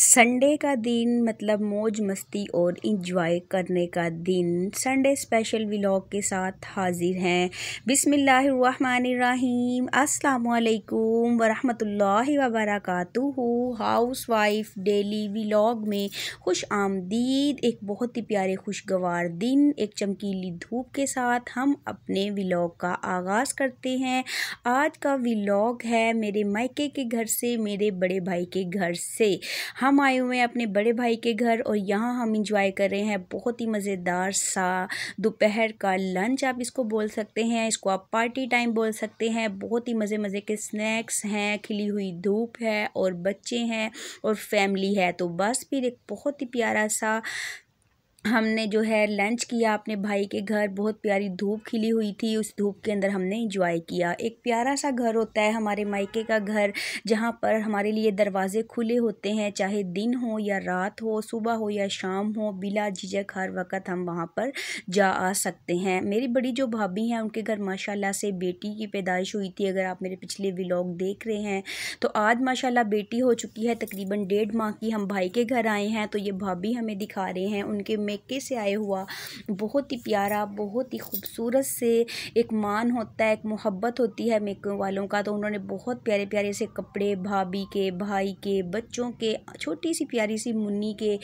Sunday का दिन मतलब मौज मस्ती और इंजॉय करने का दिन संडे स्पेशल व्लॉग के साथ हाजिर हैं बिसमीम अल्लाम वरहमतुल्लाहि वबरकातुहु हाउस वाइफ डेली व्लॉग में खुश आमदीद एक बहुत ही प्यारे खुशगवार दिन एक चमकीली धूप के साथ हम अपने व्लॉग का आगाज़ करते हैं आज का व्लॉग है मेरे मायके के घर से मेरे बड़े भाई के घर से हम आए हुए हैं अपने बड़े भाई के घर और यहाँ हम इंजॉय कर रहे हैं बहुत ही मज़ेदार सा दोपहर का लंच आप इसको बोल सकते हैं इसको आप पार्टी टाइम बोल सकते हैं बहुत ही मज़े मज़े के स्नैक्स हैं खिली हुई धूप है और बच्चे हैं और फैमिली है तो बस फिर एक बहुत ही प्यारा सा हमने जो है लंच किया अपने भाई के घर बहुत प्यारी धूप खिली हुई थी उस धूप के अंदर हमने इंजॉय किया एक प्यारा सा घर होता है हमारे मायके का घर जहाँ पर हमारे लिए दरवाज़े खुले होते हैं चाहे दिन हो या रात हो सुबह हो या शाम हो बिला झिझक हर वक्त हम वहाँ पर जा आ सकते हैं मेरी बड़ी जो भाभी हैं उनके घर माशाला से बेटी की पैदाइश हुई थी अगर आप मेरे पिछले व्लॉग देख रहे हैं तो आज माशाला बेटी हो चुकी है तकरीबन डेढ़ माह की हम भाई के घर आए हैं तो ये भाभी हमें दिखा रहे हैं उनके मेके से आए हुआ बहुत ही प्यारा बहुत ही खूबसूरत से एक मान होता है एक मोहब्बत होती है मैके वालों का तो उन्होंने बहुत प्यारे प्यारे से कपड़े भाभी के भाई के बच्चों के छोटी सी प्यारी सी मुन्नी के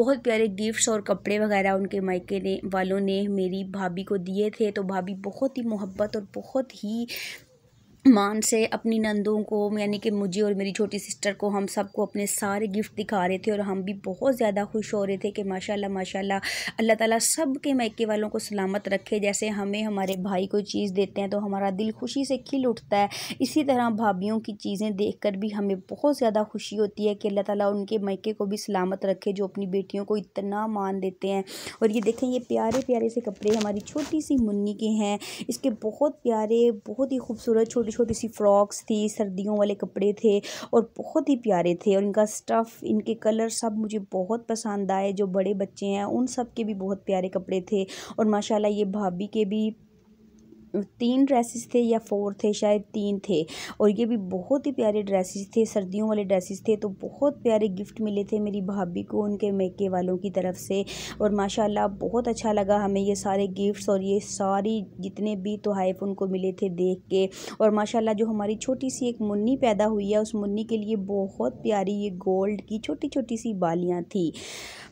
बहुत प्यारे गिफ्ट्स और कपड़े वगैरह उनके मायके ने वालों ने मेरी भाभी को दिए थे तो भाभी बहुत ही मोहब्बत और बहुत ही मान से अपनी नंदों को यानी कि मुझे और मेरी छोटी सिस्टर को हम सबको अपने सारे गिफ्ट दिखा रहे थे और हम भी बहुत ज़्यादा खुश हो रहे थे कि माशाल्लाह माशाल्लाह अल्लाह ताला सब के मैके वालों को सलामत रखे जैसे हमें हमारे भाई कोई चीज़ देते हैं तो हमारा दिल खुशी से खिल उठता है इसी तरह भाभीियों की चीज़ें देख कर भी हमें बहुत ज़्यादा खुशी होती है कि अल्लाह ताली उनके मैके को भी सलामत रखे जो अपनी बेटियों को इतना मान देते हैं और ये देखें ये प्यारे प्यारे से कपड़े हमारी छोटी सी मुन्नी के हैं इसके बहुत प्यारे बहुत ही खूबसूरत छोटे छोटी सी फ्रॉक्स थी सर्दियों वाले कपड़े थे और बहुत ही प्यारे थे और इनका स्टफ़ इनके कलर सब मुझे बहुत पसंद आए जो बड़े बच्चे हैं उन सब के भी बहुत प्यारे कपड़े थे और माशाल्लाह ये भाभी के भी तीन ड्रेसेस थे या फोर थे शायद तीन थे और ये भी बहुत ही प्यारे ड्रेसेस थे सर्दियों वाले ड्रेसेस थे तो बहुत प्यारे गिफ्ट मिले थे मेरी भाभी को उनके मेके वालों की तरफ से और माशाल्लाह बहुत अच्छा लगा हमें ये सारे गिफ्ट्स और ये सारी जितने भी तोहफ़ उनको मिले थे देख के और माशाला जो हमारी छोटी सी एक मुन्नी पैदा हुई है उस मुन्नी के लिए बहुत प्यारी ये गोल्ड की छोटी छोटी सी बालियाँ थी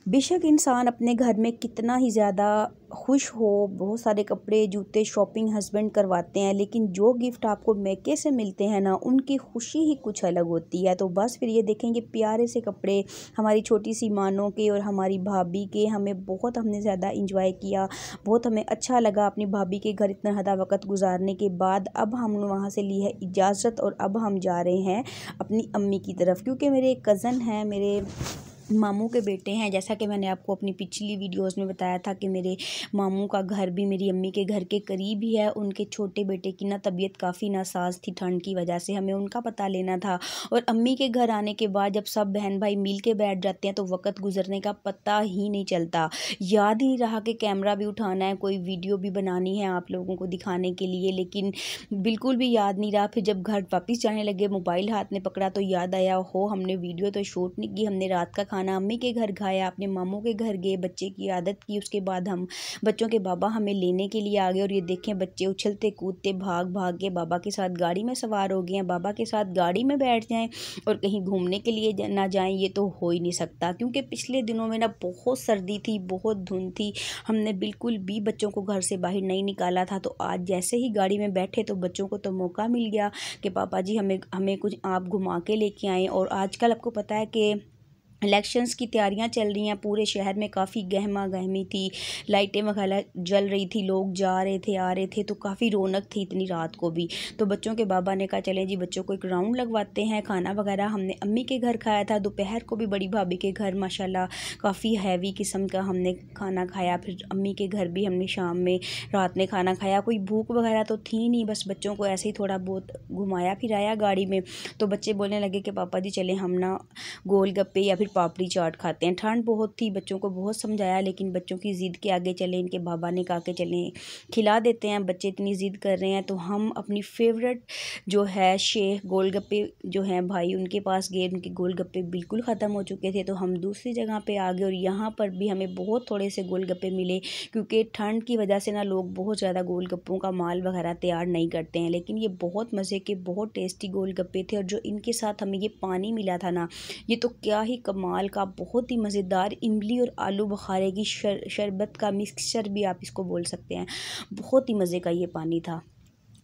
बेशक इंसान अपने घर में कितना ही ज़्यादा खुश हो बहुत सारे कपड़े जूते शॉपिंग हस्बैंड करवाते हैं लेकिन जो गिफ्ट आपको मैके से मिलते हैं ना उनकी खुशी ही कुछ अलग होती है तो बस फिर ये देखेंगे प्यारे से कपड़े हमारी छोटी सी मानों के और हमारी भाभी के हमें बहुत हमने ज़्यादा इंजॉय किया बहुत हमें अच्छा लगा अपनी भाभी के घर इतना हदा वक्त गुजारने के बाद अब हम वहाँ से ली है इजाज़त और अब हम जा रहे हैं अपनी अम्मी की तरफ क्योंकि मेरे कज़न हैं मेरे मामू के बेटे हैं जैसा कि मैंने आपको अपनी पिछली वीडियोस में बताया था कि मेरे मामू का घर भी मेरी अम्मी के घर के करीब ही है उनके छोटे बेटे की ना तबीयत काफ़ी नासाज थी ठंड की वजह से हमें उनका पता लेना था और अम्मी के घर आने के बाद जब सब बहन भाई मिल के बैठ जाते हैं तो वक्त गुजरने का पता ही नहीं चलता याद ही नहीं रहा कि कैमरा भी उठाना है कोई वीडियो भी बनानी है आप लोगों को दिखाने के लिए लेकिन बिल्कुल भी याद नहीं रहा फिर जब घर वापस जाने लगे मोबाइल हाथ ने पकड़ा तो याद आया हो हमने वीडियो तो शूट नहीं की हमने रात का खाना अम्मी के घर खाया अपने मामों के घर गए बच्चे की आदत की उसके बाद हम बच्चों के बाबा हमें लेने के लिए आ गए और ये देखें बच्चे उछलते कूदते भाग भाग के बाबा के साथ गाड़ी में सवार हो गए हैं बाबा के साथ गाड़ी में बैठ जाएँ और कहीं घूमने के लिए ना जाएँ ये तो हो ही नहीं सकता क्योंकि पिछले दिनों में ना बहुत सर्दी थी बहुत धुंध थी हमने बिल्कुल भी बच्चों को घर से बाहर नहीं निकाला था तो आज जैसे ही गाड़ी में बैठे तो बच्चों को तो मौका मिल गया कि पापा जी हमें हमें कुछ आप घुमा के लेके आएँ और आजकल आपको पता है कि इलेक्शंस की तैयारियां चल रही हैं पूरे शहर में काफ़ी गहमा गहमी थी लाइटें वगैरह जल रही थी लोग जा रहे थे आ रहे थे तो काफ़ी रौनक थी इतनी रात को भी तो बच्चों के बाबा ने कहा चले जी बच्चों को एक राउंड लगवाते हैं खाना वगैरह हमने अम्मी के घर खाया था दोपहर को भी बड़ी भाभी के घर माशाला काफ़ी हैवी किस्म का हमने खाना खाया फिर अम्मी के घर भी हमने शाम में रात में खाना खाया कोई भूख वगैरह तो थी नहीं बस बच्चों को ऐसे ही थोड़ा बहुत घुमाया फिराया गाड़ी में तो बच्चे बोलने लगे कि पापा जी चले हम ना गोलगप्पे या फिर फिर पापड़ी चाट खाते हैं ठंड बहुत थी बच्चों को बहुत समझाया लेकिन बच्चों की ज़िद के आगे चले इनके बाबा ने कहा के चलें खिला देते हैं बच्चे इतनी ज़िद कर रहे हैं तो हम अपनी फेवरेट जो है शेख गोलगप्पे जो हैं भाई उनके पास गए उनके गोलगप्पे बिल्कुल ख़त्म हो चुके थे तो हम दूसरी जगह पर आ गए और यहाँ पर भी हमें बहुत थोड़े से गोलगप्पे मिले क्योंकि ठंड की वजह से ना लोग बहुत ज़्यादा गोलगप्पों का माल वगैरह तैयार नहीं करते हैं लेकिन ये बहुत मज़े के बहुत टेस्टी गोलगप्पे थे और जो इनके साथ हमें ये पानी मिला था ना ये तो क्या ही कम कमाल का बहुत ही मज़ेदार इमली और आलू बुखारे की शर शरबत का मिक्सचर भी आप इसको बोल सकते हैं बहुत ही मज़े का ये पानी था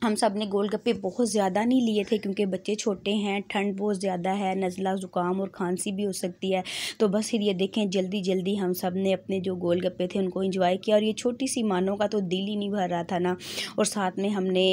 हम सब ने गोल गप्पे बहुत ज़्यादा नहीं लिए थे क्योंकि बच्चे छोटे हैं ठंड बहुत ज़्यादा है नज़ला ज़ुकाम और खांसी भी हो सकती है तो बस फिर ये देखें जल्दी जल्दी हम सब ने अपने जो गोल गप्पे थे उनको इंजॉय किया और ये छोटी सी मानों का तो दिल ही नहीं भर रहा था ना और साथ में हमने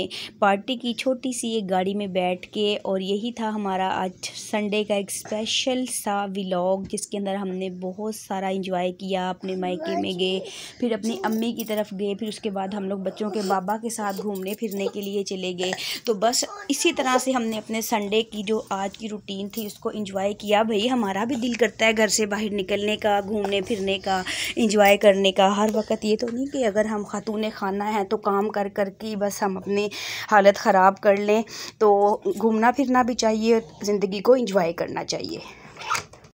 पार्टी की छोटी सी एक गाड़ी में बैठ के और यही था हमारा आज संडे का एक स्पेशल सा व्लॉग जिसके अंदर हमने बहुत सारा इंजॉय किया अपने मायके में गए फिर अपनी अम्मी की तरफ गए फिर उसके बाद हम लोग बच्चों के बाबा के साथ घूमने फिरने के लिए लिए चले गए तो बस इसी तरह से हमने अपने संडे की जो आज की रूटीन थी उसको इंजॉय किया भाई हमारा भी दिल करता है घर से बाहर निकलने का घूमने फिरने का इंजॉय करने का हर वक्त ये तो नहीं कि अगर हम खातून खाना है तो काम कर कर के बस हम अपनी हालत ख़राब कर लें तो घूमना फिरना भी चाहिए ज़िंदगी को इंजॉय करना चाहिए